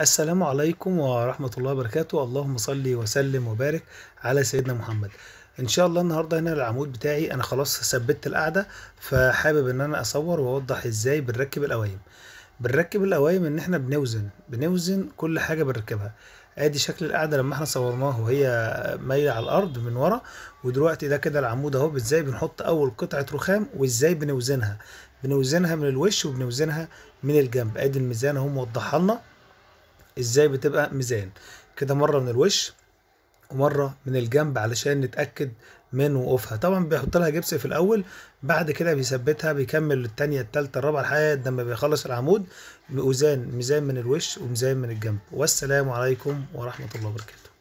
السلام عليكم ورحمة الله وبركاته اللهم صلي وسلم وبارك على سيدنا محمد ان شاء الله النهاردة هنا العمود بتاعي انا خلاص ثبت القعدة فحابب ان انا اصور واوضح ازاي بنركب الاوايم بنركب الاوايم ان احنا بنوزن بنوزن كل حاجة بنركبها ادي شكل القعدة لما احنا صورناه وهي مايلة على الارض من ورا ودلوقتي ده كده العمود اهو ازاي بنحط اول قطعة رخام وازاي بنوزنها بنوزنها من الوش وبنوزنها من الجنب ادي الميزان اهو موضحها لنا ازاي بتبقى ميزان كده مره من الوش ومره من الجنب علشان نتاكد من وقوفها طبعا بيحط لها جبس في الاول بعد كده بيثبتها بيكمل الثانيه الثالثه الرابعه لحد لما بيخلص العمود بأوزان ميزان من الوش وميزان من الجنب والسلام عليكم ورحمه الله وبركاته